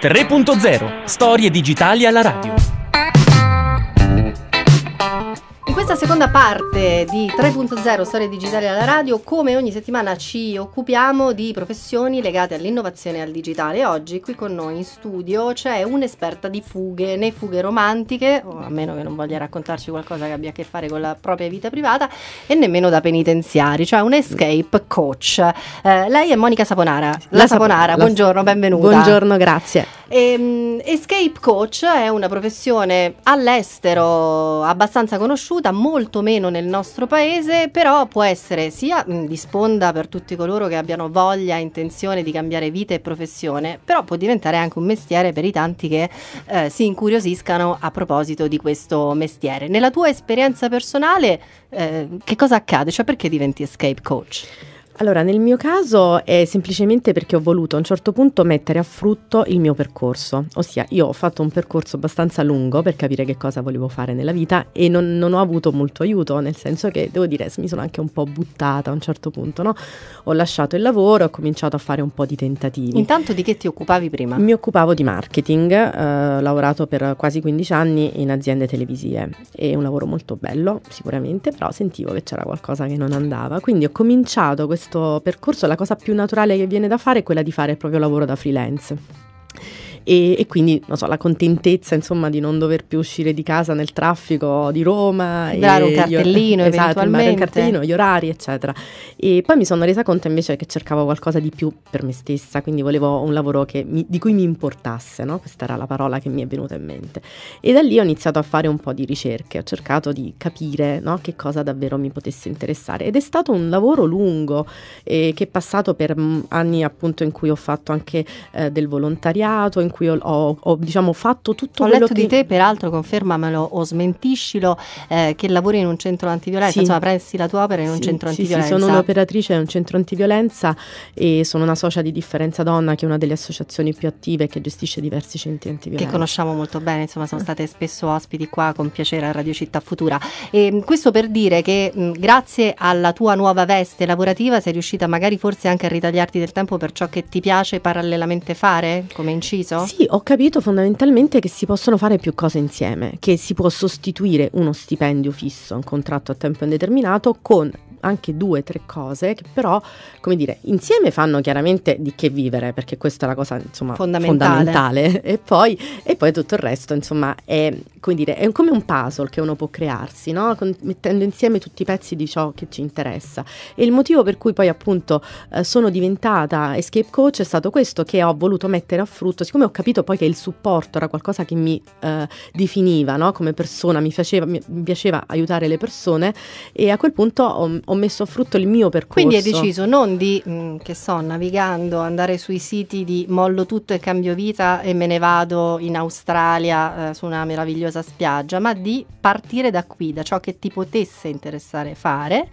3.0 Storie digitali alla radio. seconda parte di 3.0 Storie Digitali alla Radio. Come ogni settimana ci occupiamo di professioni legate all'innovazione e al digitale. Oggi qui con noi in studio c'è un'esperta di fughe, né fughe romantiche, o a meno che non voglia raccontarci qualcosa che abbia a che fare con la propria vita privata, e nemmeno da penitenziari, cioè un escape coach. Eh, lei è Monica Saponara. La, la Saponara, la buongiorno, benvenuta. Buongiorno, grazie. E, ehm, escape coach è una professione all'estero abbastanza conosciuta, molto meno nel nostro paese, però può essere sia di sponda per tutti coloro che abbiano voglia e intenzione di cambiare vita e professione, però può diventare anche un mestiere per i tanti che eh, si incuriosiscano a proposito di questo mestiere. Nella tua esperienza personale eh, che cosa accade? Cioè perché diventi escape coach? Allora, nel mio caso è semplicemente perché ho voluto a un certo punto mettere a frutto il mio percorso, ossia io ho fatto un percorso abbastanza lungo per capire che cosa volevo fare nella vita e non, non ho avuto molto aiuto, nel senso che devo dire mi sono anche un po' buttata a un certo punto, no? Ho lasciato il lavoro, ho cominciato a fare un po' di tentativi. Intanto di che ti occupavi prima? Mi occupavo di marketing, eh, ho lavorato per quasi 15 anni in aziende televisive, è un lavoro molto bello sicuramente, però sentivo che c'era qualcosa che non andava, quindi ho cominciato questo questo percorso la cosa più naturale che viene da fare è quella di fare il proprio lavoro da freelance e, e quindi so, la contentezza insomma, di non dover più uscire di casa nel traffico di Roma. Dare un cartellino, gli, esatto, un cartellino, gli orari, eccetera. E poi mi sono resa conto invece che cercavo qualcosa di più per me stessa, quindi volevo un lavoro mi, di cui mi importasse, no? questa era la parola che mi è venuta in mente. E da lì ho iniziato a fare un po' di ricerche, ho cercato di capire no, che cosa davvero mi potesse interessare ed è stato un lavoro lungo eh, che è passato per mm, anni appunto in cui ho fatto anche eh, del volontariato, in cui cui ho, ho, ho diciamo, fatto tutto ho quello che... Ho letto di te, peraltro, confermamelo o smentiscilo, eh, che lavori in un centro antiviolenza, sì. insomma prendi la tua opera in sì, un centro sì, antiviolenza. Sì, sono un'operatrice in un centro antiviolenza e sono una socia di Differenza Donna, che è una delle associazioni più attive che gestisce diversi centri antiviolenza. Che conosciamo molto bene, insomma sono state spesso ospiti qua con piacere a Radio Città Futura. E, ehm, questo per dire che mh, grazie alla tua nuova veste lavorativa sei riuscita magari forse anche a ritagliarti del tempo per ciò che ti piace parallelamente fare come inciso? Sì, ho capito fondamentalmente che si possono fare più cose insieme, che si può sostituire uno stipendio fisso, un contratto a tempo indeterminato, con anche due, tre cose che però, come dire, insieme fanno chiaramente di che vivere, perché questa è la cosa insomma, fondamentale. fondamentale. E, poi, e, poi, tutto il resto, insomma, è come, dire, è come un puzzle che uno può crearsi, no? Con, mettendo insieme tutti i pezzi di ciò che ci interessa. E il motivo per cui poi appunto eh, sono diventata escape coach è stato questo, che ho voluto mettere a frutto, siccome ho capito poi che il supporto era qualcosa che mi eh, definiva no? come persona, mi, faceva, mi piaceva aiutare le persone e a quel punto ho, ho messo a frutto il mio percorso. Quindi hai deciso non di, mh, mm, che so, navigando, andare sui siti di mollo tutto e cambio vita e me ne vado in Australia eh, su una meravigliosa spiaggia, ma di partire da qui, da ciò che ti potesse interessare fare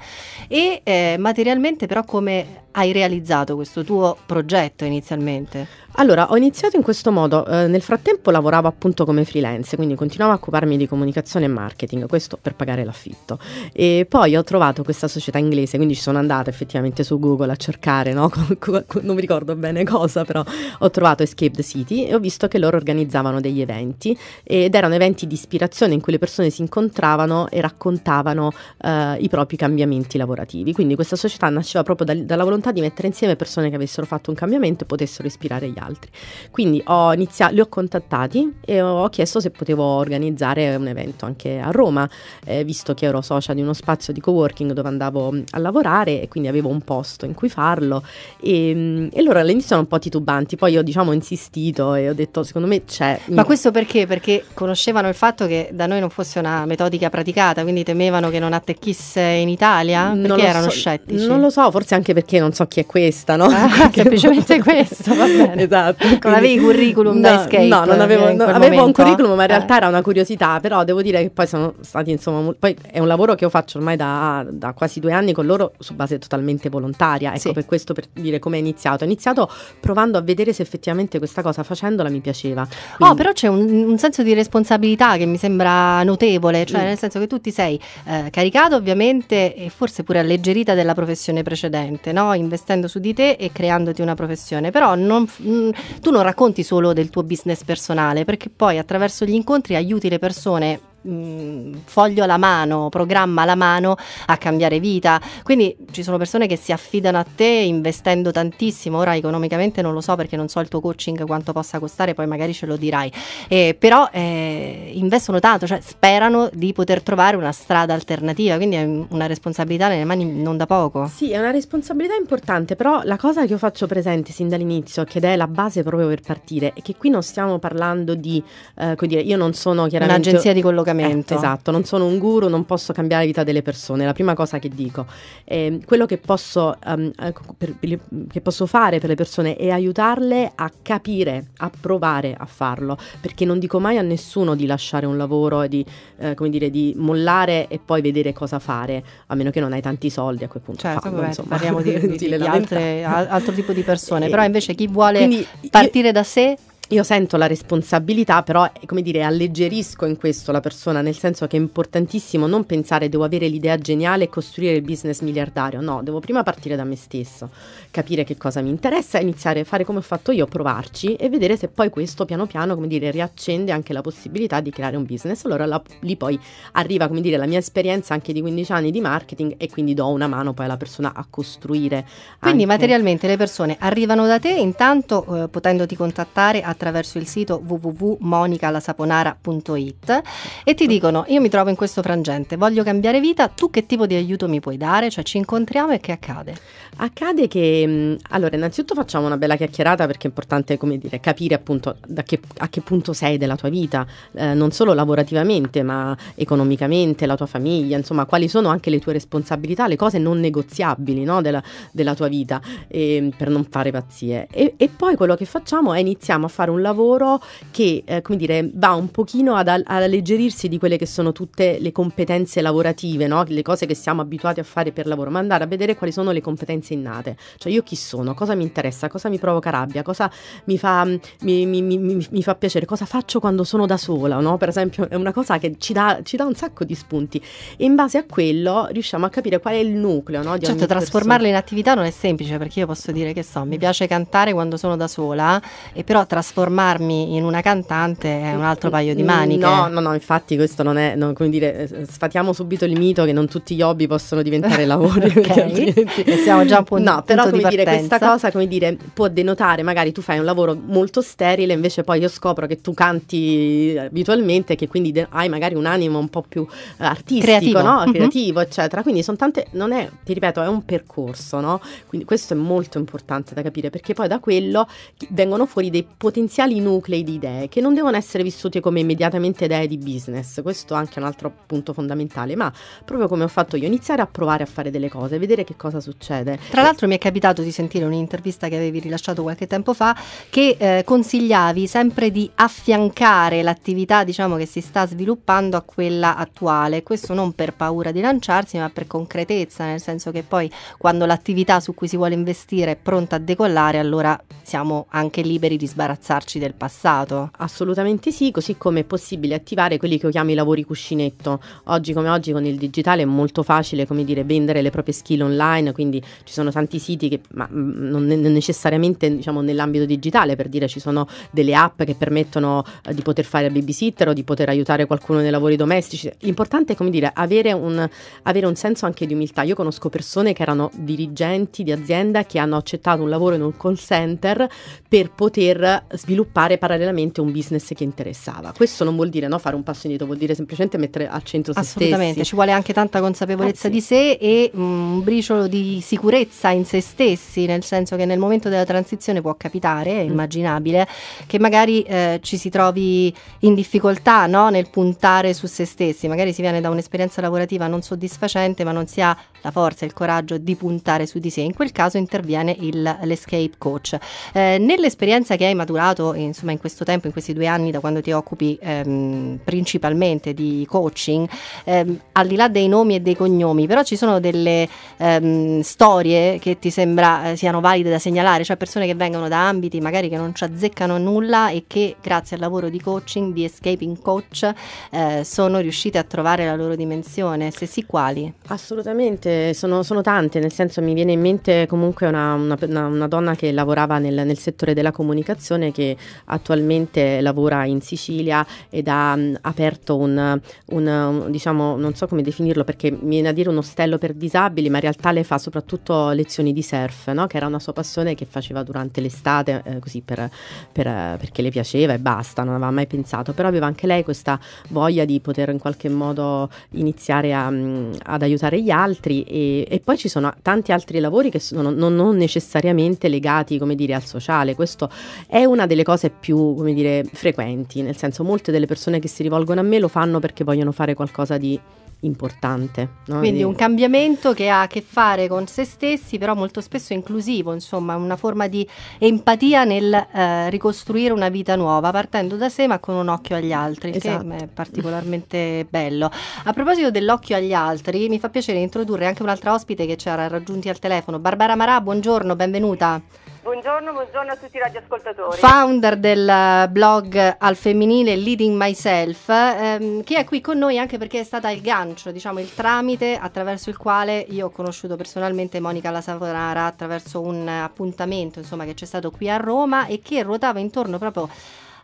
e eh, materialmente però come hai realizzato questo tuo progetto inizialmente? Allora, ho iniziato in questo modo, eh, nel frattempo lavoravo appunto come freelance, quindi continuavo a occuparmi di comunicazione e marketing, questo per pagare l'affitto. E poi ho trovato questa società società inglese, quindi ci sono andata effettivamente su Google a cercare, no? non mi ricordo bene cosa, però ho trovato Escape the City e ho visto che loro organizzavano degli eventi ed erano eventi di ispirazione in cui le persone si incontravano e raccontavano eh, i propri cambiamenti lavorativi. Quindi questa società nasceva proprio da, dalla volontà di mettere insieme persone che avessero fatto un cambiamento e potessero ispirare gli altri. Quindi ho iniziato, li ho contattati e ho chiesto se potevo organizzare un evento anche a Roma, eh, visto che ero socia di uno spazio di coworking dove andavo andavo a lavorare e quindi avevo un posto in cui farlo e, ehm, e loro all'inizio erano un po' titubanti, poi diciamo, ho diciamo insistito e ho detto secondo me c'è... Ma questo perché? Perché conoscevano il fatto che da noi non fosse una metodica praticata, quindi temevano che non attecchisse in Italia? Perché non erano so, scettici? Non lo so, forse anche perché non so chi è questa, no? Ah, semplicemente questo, va bene. Esatto. Quindi, non avevi curriculum no, da escape? No, non avevo, non, avevo un curriculum, ma in eh. realtà era una curiosità, però devo dire che poi sono stati insomma... Poi è un lavoro che io faccio ormai da, da quasi due due anni con loro su base totalmente volontaria. Ecco, sì. per questo per dire come è iniziato. È iniziato provando a vedere se effettivamente questa cosa facendola mi piaceva. Oh, Quindi... Oh, però c'è un, un, senso di responsabilità che mi sembra notevole, cioè mm. nel senso che tu ti sei eh, caricato ovviamente e forse pure alleggerita della professione precedente, no? investendo su di te e creandoti una professione, però non, mh, mm, tu non racconti solo del tuo business personale, perché poi attraverso gli incontri aiuti le persone mh, foglio alla mano, programma alla mano a cambiare vita. Quindi ci sono persone che si affidano a te investendo tantissimo. Ora economicamente non lo so perché non so il tuo coaching quanto possa costare, poi magari ce lo dirai. Eh, però eh, investono tanto, cioè sperano di poter trovare una strada alternativa, quindi è una responsabilità nelle mani non da poco. Sì, è una responsabilità importante, però la cosa che io faccio presente sin dall'inizio, che è la base proprio per partire, è che qui non stiamo parlando di, eh, dire, io non sono chiaramente... Un'agenzia di collocamento insegnamento. Eh, esatto, non sono un guru, non posso cambiare la vita delle persone. La prima cosa che dico, eh, quello che posso, um, per, per, che posso fare per le persone è aiutarle a capire, a provare a farlo, perché non dico mai a nessuno di lasciare un lavoro e di, eh, come dire, di mollare e poi vedere cosa fare, a meno che non hai tanti soldi a quel punto. Certo, fanno, vabbè, insomma. parliamo di, di, di, di altre, altro tipo di persone, eh, però invece chi vuole Quindi, partire io, da sé io sento la responsabilità, però, eh, come dire, alleggerisco in questo la persona, nel senso che è importantissimo non pensare devo avere l'idea geniale e costruire il business miliardario. No, devo prima partire da me stesso, capire che cosa mi interessa, iniziare a fare come ho fatto io, provarci e vedere se poi questo piano piano, come dire, riaccende anche la possibilità di creare un business. Allora la, lì poi arriva, come dire, la mia esperienza anche di 15 anni di marketing e quindi do una mano poi alla persona a costruire. Quindi anche. materialmente le persone arrivano da te intanto eh, potendoti contattare a attraverso il sito www.monicalasaponara.it e ti dicono io mi trovo in questo frangente, voglio cambiare vita, tu che tipo di aiuto mi puoi dare? Cioè ci incontriamo e che accade? Accade che, mm, allora innanzitutto facciamo una bella chiacchierata perché è importante come dire, capire appunto che, a che punto sei della tua vita, eh, non solo lavorativamente ma economicamente, la tua famiglia, insomma quali sono anche le tue responsabilità, le cose non negoziabili no, della, della, tua vita eh, per non fare pazzie. E, e poi quello che facciamo è iniziamo a fare fare un lavoro che eh, come dire, va un pochino ad, ad, alleggerirsi di quelle che sono tutte le competenze lavorative, no? le cose che siamo abituati a fare per lavoro, ma andare a vedere quali sono le competenze innate, cioè io chi sono, cosa mi interessa, cosa mi provoca rabbia, cosa mi fa, mm, mi, mi, mi, mi fa piacere, cosa faccio quando sono da sola, no? per esempio è una cosa che ci dà, ci dà, un sacco di spunti e in base a quello riusciamo a capire qual è il nucleo. No, di certo, trasformarlo persona. in attività non è semplice perché io posso dire che so, mi piace cantare quando sono da sola, e però trasformarlo trasformarmi in una cantante è un altro paio di maniche. No, no, no, infatti questo non è, non, come dire, eh, eh, sfatiamo subito il mito che non tutti gli hobby possono diventare lavori. ok, Perché... Siamo già un punto, no, però come di dire, questa cosa come dire, può denotare, magari tu fai un lavoro molto sterile, invece poi io scopro che tu canti eh, abitualmente, e che quindi de- hai magari un animo un po' più artistico, creativo, no? Mhm. creativo mm-hmm. eccetera. Quindi sono tante, non è, ti ripeto, è un percorso, no? Quindi questo è molto importante da capire, perché poi da quello vengono fuori dei potenziali essenziali nuclei di idee che non devono essere vissute come immediatamente idee di business, questo è anche un altro punto fondamentale, ma proprio come ho fatto io, iniziare a provare a fare delle cose, vedere che cosa succede. Tra l'altro mi è capitato di sentire un'intervista che avevi rilasciato qualche tempo fa che eh, consigliavi sempre di affiancare l'attività diciamo, che si sta sviluppando a quella attuale, questo non per paura di lanciarsi ma per concretezza, nel senso che poi quando l'attività su cui si vuole investire è pronta a decollare allora siamo anche liberi di sbarazzarci raccontarci del passato? Assolutamente sì, così come è possibile attivare quelli che io chiamo i lavori cuscinetto. Oggi come oggi con il digitale è molto facile, come dire, vendere le proprie skill online, quindi ci sono tanti siti che, ma mm, non necessariamente diciamo nell'ambito digitale, per dire ci sono delle app che permettono eh, di poter fare babysitter o di poter aiutare qualcuno nei lavori domestici. L'importante è, come dire, avere un, avere un senso anche di umiltà. Io conosco persone che erano dirigenti di azienda che hanno accettato un lavoro in un call center per poter sviluppare parallelamente un business che interessava. Questo non vuol dire no, fare un passo indietro, vuol dire semplicemente mettere al centro se Assolutamente, ci vuole anche tanta consapevolezza ah, sì. di sé e mm, un briciolo di sicurezza in se stessi, nel senso che nel momento della transizione può capitare, è mm. immaginabile, che magari eh, ci si trovi in difficoltà no? nel puntare su se stessi, magari si viene da un'esperienza lavorativa non soddisfacente ma non si ha la forza e il coraggio di puntare su di sé, in quel caso interviene il, l'escape coach. Eh, nell'esperienza che hai maturato, lavorato insomma, in questo tempo, in questi due anni, da quando ti occupi ehm, principalmente di coaching, ehm, al di là dei nomi e dei cognomi, però ci sono delle ehm, storie che ti sembra eh, siano valide da segnalare, cioè persone che vengono da ambiti magari che non ci azzeccano nulla e che grazie al lavoro di coaching, di escaping coach, eh, sono riuscite a trovare la loro dimensione, se sì quali? Assolutamente, sono, sono tante, nel senso mi viene in mente comunque una, una, una donna che lavorava nel, nel settore della comunicazione che attualmente lavora in Sicilia ed ha mh, mm, aperto un, un, un, diciamo, non so come definirlo perché mi viene a dire un ostello per disabili, ma in realtà le fa soprattutto lezioni di surf, no? che era una sua passione che faceva durante l'estate, eh, così per, per, perché le piaceva e basta, non aveva mai pensato, però aveva anche lei questa voglia di poter in qualche modo iniziare a, mm, ad aiutare gli altri e, e, poi ci sono tanti altri lavori che sono non, non necessariamente legati, come dire, al sociale, questo è una una delle cose più, come dire, frequenti, nel senso molte delle persone che si rivolgono a me lo fanno perché vogliono fare qualcosa di importante. No? Quindi un cambiamento che ha a che fare con se stessi, però molto spesso inclusivo, insomma, una forma di empatia nel eh, ricostruire una vita nuova, partendo da sé ma con un occhio agli altri, esatto. che è particolarmente bello. A proposito dell'occhio agli altri, mi fa piacere introdurre anche un'altra ospite che ci ha raggiunti al telefono, Barbara Marà, buongiorno, benvenuta. Buongiorno, buongiorno a tutti i radioascoltatori. Founder del blog al femminile Leading Myself, ehm, che è qui con noi anche perché è stata il gancio, diciamo il tramite attraverso il quale io ho conosciuto personalmente Monica La Savonara attraverso un appuntamento insomma, che c'è stato qui a Roma e che ruotava intorno proprio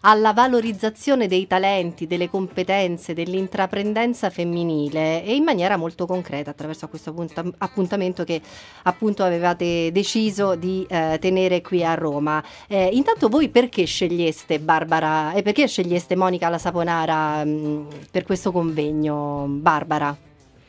alla valorizzazione dei talenti, delle competenze, dell'intraprendenza femminile e in maniera molto concreta attraverso questo appuntamento che appunto avevate deciso di eh, tenere qui a Roma. Eh, intanto voi perché sceglieste Barbara e eh, perché sceglieste Monica La Saponara mh, mm, per questo convegno, Barbara?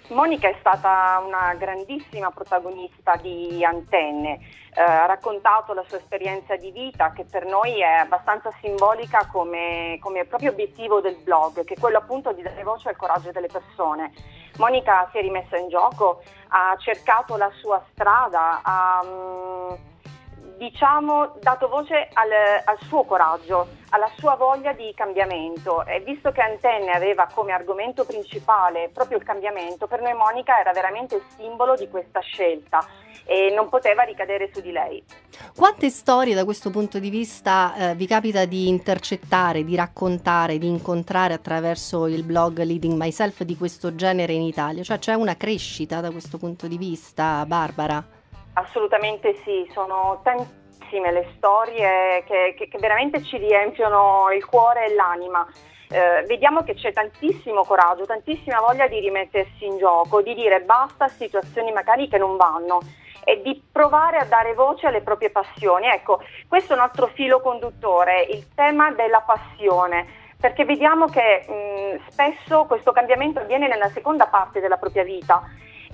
Monica è stata una grandissima protagonista di Antenne, eh, ha raccontato la sua esperienza di vita che per noi è abbastanza simbolica come, come proprio obiettivo del blog, che è quello appunto di dare voce al coraggio delle persone. Monica si è rimessa in gioco, ha cercato la sua strada, ha mm, diciamo, dato voce al, al, suo coraggio, alla sua voglia di cambiamento e visto che Antenne aveva come argomento principale proprio il cambiamento, per noi Monica era veramente il simbolo di questa scelta e non poteva ricadere su di lei. Quante storie da questo punto di vista eh, vi capita di intercettare, di raccontare, di incontrare attraverso il blog Leading Myself di questo genere in Italia? Cioè c'è una crescita da questo punto di vista, Barbara? Assolutamente sì, sono tantissime le storie che, che, che veramente ci riempiono il cuore e l'anima. Eh, vediamo che c'è tantissimo coraggio, tantissima voglia di rimettersi in gioco, di dire basta a situazioni magari che non vanno e di provare a dare voce alle proprie passioni. Ecco, questo è un altro filo conduttore, il tema della passione perché vediamo che mh, mm, spesso questo cambiamento avviene nella seconda parte della propria vita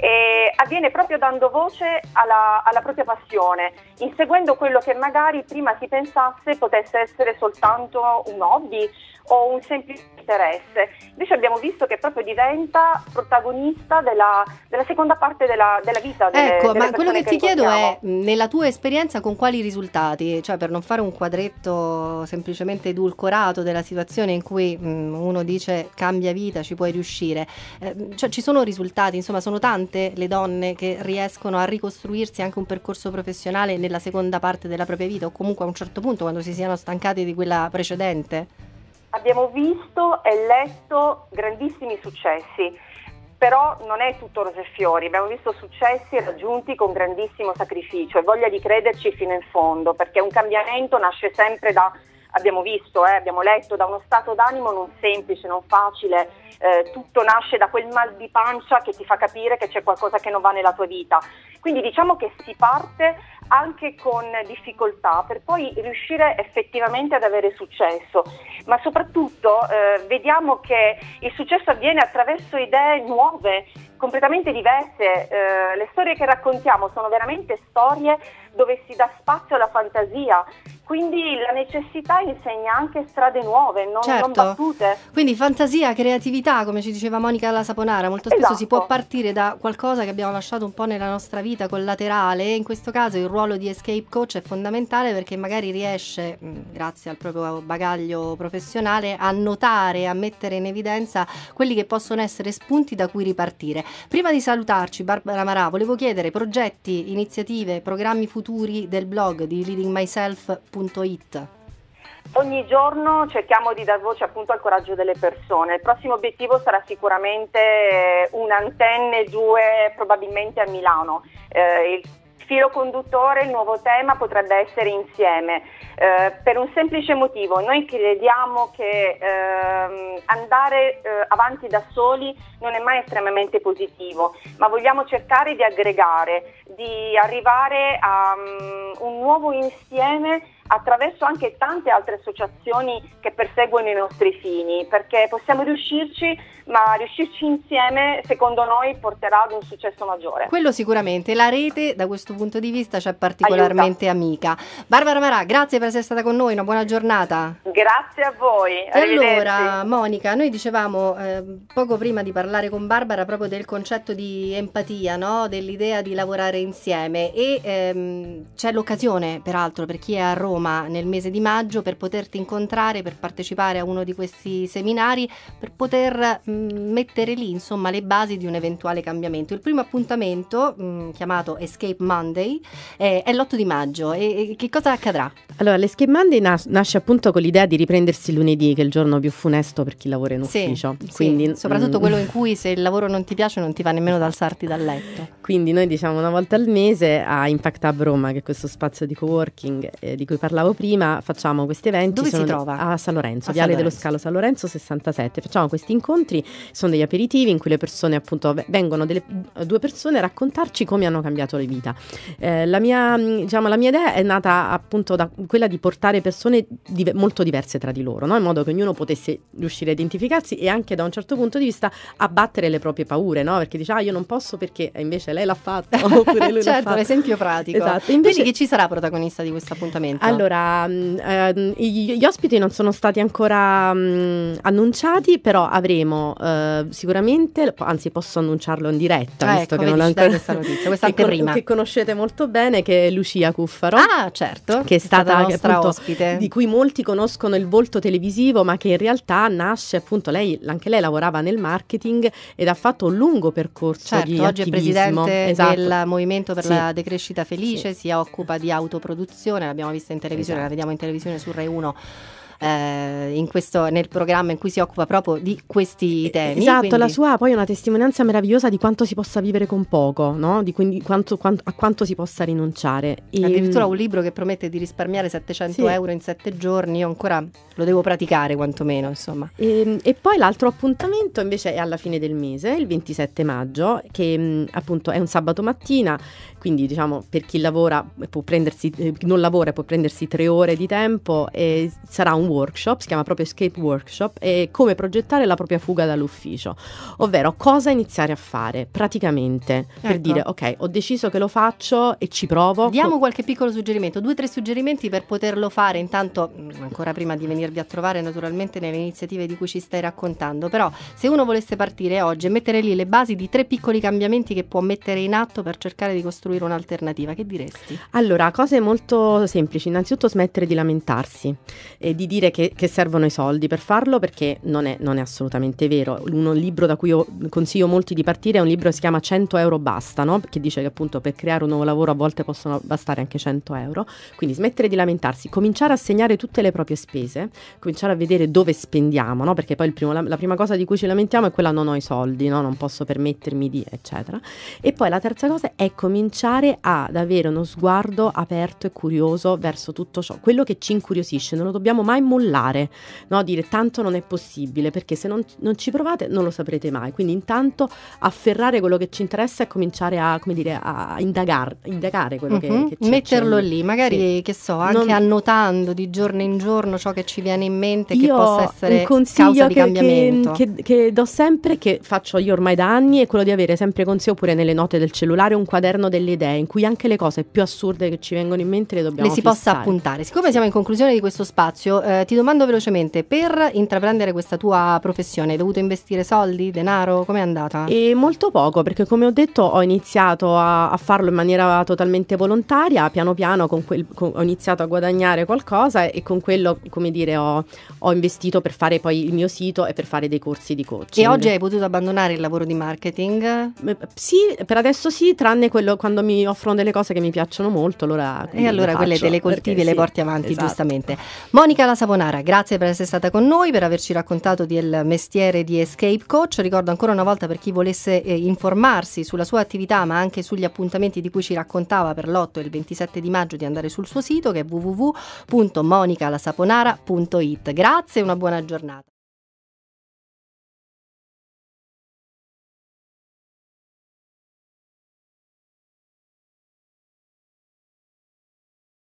e avviene proprio dando voce alla, alla, propria passione, inseguendo quello che magari prima si pensasse potesse essere soltanto un hobby o un semplice interesse. Invece abbiamo visto che proprio diventa protagonista della, della seconda parte della, della vita. Delle, ecco, delle ma quello che, che ti chiedo è, nella tua esperienza, con quali risultati? Cioè, per non fare un quadretto semplicemente edulcorato della situazione in cui mh, uno dice cambia vita, ci puoi riuscire, eh, cioè, ci sono risultati, insomma, sono tante le donne che riescono a ricostruirsi anche un percorso professionale nella seconda parte della propria vita o comunque a un certo punto quando si siano stancate di quella precedente? abbiamo visto e letto grandissimi successi, però non è tutto rose e fiori, abbiamo visto successi raggiunti con grandissimo sacrificio e voglia di crederci fino in fondo, perché un cambiamento nasce sempre da abbiamo visto, eh, abbiamo letto, da uno stato d'animo non semplice, non facile, eh, tutto nasce da quel mal di pancia che ti fa capire che c'è qualcosa che non va nella tua vita. Quindi diciamo che si parte anche con difficoltà per poi riuscire effettivamente ad avere successo, ma soprattutto eh, vediamo che il successo avviene attraverso idee nuove, completamente diverse. Eh, le storie che raccontiamo sono veramente storie dove si dà spazio alla fantasia. Quindi la necessità insegna anche strade nuove, non, certo. non battute. Quindi fantasia, creatività, come ci diceva Monica La Saponara, molto spesso esatto. si può esatto. partire da qualcosa che abbiamo lasciato un po' nella nostra vita collaterale. In questo caso il ruolo di escape coach è fondamentale perché magari riesce, mm, grazie al proprio bagaglio professionale, a notare, a mettere in evidenza quelli che possono essere spunti da cui ripartire. Prima di salutarci, Barbara Marà, volevo chiedere progetti, iniziative, programmi futuri del blog di leadingmyself.it. Ogni giorno cerchiamo di dar voce appunto al coraggio delle persone. Il prossimo obiettivo sarà sicuramente eh, un'antenna e due probabilmente a Milano. Eh, il filo conduttore, il nuovo tema potrebbe essere insieme, eh, per un semplice motivo, noi crediamo che ehm, andare eh, avanti da soli non è mai estremamente positivo, ma vogliamo cercare di aggregare, di arrivare a um, un nuovo insieme attraverso anche tante altre associazioni che perseguono i nostri fini, perché possiamo riuscirci, ma riuscirci insieme secondo noi porterà ad un successo maggiore. Quello sicuramente, la rete da questo punto di vista ci è particolarmente Aiuta. amica. Barbara Marà, grazie per essere stata con noi, una buona giornata. Grazie a voi. E allora, Monica, noi dicevamo eh, poco prima di parlare con Barbara proprio del concetto di empatia, no? dell'idea di lavorare insieme e ehm, c'è l'occasione peraltro per chi è a Roma Roma nel mese di maggio per poterti incontrare, per partecipare a uno di questi seminari, per poter mh, mm, mettere lì insomma le basi di un eventuale cambiamento. Il primo appuntamento, mh, mm, chiamato Escape Monday, eh, è l'8 di maggio. E, e, che cosa accadrà? Allora, l'Escape Monday nas- nasce appunto con l'idea di riprendersi lunedì, che è il giorno più funesto per chi lavora in ufficio. Sì, Quindi, sì. Mm, soprattutto mh... quello in cui se il lavoro non ti piace non ti va nemmeno ad alzarti dal letto. Quindi noi diciamo una volta al mese a Impact Hub Roma, che è questo spazio di coworking eh, di cui parliamo, parlavo prima, facciamo questi eventi. Dove sono si trova? A San Lorenzo, a Viale San Lorenzo. dello Scalo San Lorenzo 67. Facciamo questi incontri, sono degli aperitivi in cui le persone, appunto, vengono delle, due persone a raccontarci come hanno cambiato le vita. Eh, la, mia, mm, diciamo, la, mia, idea è nata appunto da quella di portare persone div- molto diverse tra di loro, no? in modo che ognuno potesse riuscire a identificarsi e anche da un certo punto di vista abbattere le proprie paure, no? perché dice ah io non posso perché invece lei l'ha fatta oppure lui certo, l'ha fatta. l'esempio pratico. Esatto. Invece, Quindi chi ci sarà protagonista di questo appuntamento? Allora, allora, mm, ehm, gli, gli ospiti non sono stati ancora mh, mm, annunciati, però avremo eh, sicuramente, anzi posso annunciarlo in diretta, ah, visto ecco, che non l'ho ancora questa notizia, questa che, con- che conoscete molto bene, che è Lucia Cuffaro. Ah, certo. Che è, è stata, stata appunto, ospite. Di cui molti conoscono il volto televisivo, ma che in realtà nasce appunto, lei, anche lei lavorava nel marketing ed ha fatto un lungo percorso certo, di oggi attivismo. è presidente esatto. del Movimento per sì. la Decrescita Felice, sì. si occupa di autoproduzione, l'abbiamo vista in televisione televisione, esatto. la vediamo in televisione su Rai 1. Eh, questo, nel programma in cui si occupa proprio di questi temi. Esatto, quindi... la sua poi è una testimonianza meravigliosa di quanto si possa vivere con poco, no? di quindi quanto, quanto, a quanto si possa rinunciare. E... Addirittura un libro che promette di risparmiare 700 sì. euro in 7 giorni, io ancora lo devo praticare quantomeno. Insomma. E, ehm, e, poi l'altro appuntamento invece è alla fine del mese, il 27 maggio, che appunto è un sabato mattina quindi diciamo per chi lavora può prendersi, eh, non lavora può prendersi tre ore di tempo e sarà un workshop, si chiama proprio Escape Workshop, e come progettare la propria fuga dall'ufficio, ovvero cosa iniziare a fare praticamente ecco. per certo. dire ok ho deciso che lo faccio e ci provo. Diamo qualche piccolo suggerimento, due o tre suggerimenti per poterlo fare intanto mm, ancora prima di venirvi a trovare naturalmente nelle iniziative di cui ci stai raccontando, però se uno volesse partire oggi e mettere lì le basi di tre piccoli cambiamenti che può mettere in atto per cercare di costruire costruire un'alternativa, che diresti? Allora, cose molto semplici. Innanzitutto smettere di lamentarsi e di dire che, che servono i soldi per farlo perché non è, non è assolutamente vero. Un libro da cui io consiglio molti di partire è un libro che si chiama 100 euro basta, no? che dice che appunto per creare un nuovo lavoro a volte possono bastare anche 100 euro. Quindi smettere di lamentarsi, cominciare a segnare tutte le proprie spese, cominciare a vedere dove spendiamo, no? perché poi il primo, la, la, prima cosa di cui ci lamentiamo è quella non ho i soldi, no? non posso permettermi di eccetera. E poi la terza cosa è cominciare cominciare ad avere uno sguardo aperto e curioso verso tutto ciò, quello che ci incuriosisce, non lo dobbiamo mai mollare, no? dire tanto non è possibile, perché se non, non, ci provate non lo saprete mai, quindi intanto afferrare quello che ci interessa e cominciare a, come dire, a indagar, indagare quello mm-hmm. che, mhm. che c'è. Metterlo lì, magari, sì. che so, anche non... annotando di giorno in giorno ciò che ci viene in mente, io che possa essere causa di che, cambiamento. Che, che, che do sempre, che faccio io ormai da anni, è quello di avere sempre con sé oppure nelle note del cellulare un quaderno delle delle idee in cui anche le cose più assurde che ci vengono in mente le dobbiamo le si fissare. possa appuntare. Siccome siamo in conclusione di questo spazio, eh, ti domando velocemente, per intraprendere questa tua professione hai dovuto investire soldi, denaro? Com'è andata? E molto poco, perché come ho detto ho iniziato a, a farlo in maniera totalmente volontaria, piano piano con quel, con, ho iniziato a guadagnare qualcosa e, con quello, come dire, ho, ho, investito per fare poi il mio sito e per fare dei corsi di coaching. E oggi hai potuto abbandonare il lavoro di marketing? Sì, per adesso sì, tranne quello quando quando mi offrono delle cose che mi piacciono molto, allora... E allora quelle delle coltivi e le sì, porti avanti, esatto. giustamente. Monica La Savonara, grazie per essere stata con noi, per averci raccontato del mestiere di escape coach. Ricordo ancora una volta per chi volesse eh, informarsi sulla sua attività, ma anche sugli appuntamenti di cui ci raccontava per l'8 e il 27 di maggio, di andare sul suo sito che è www.monicalasaponara.it. Grazie e una buona giornata.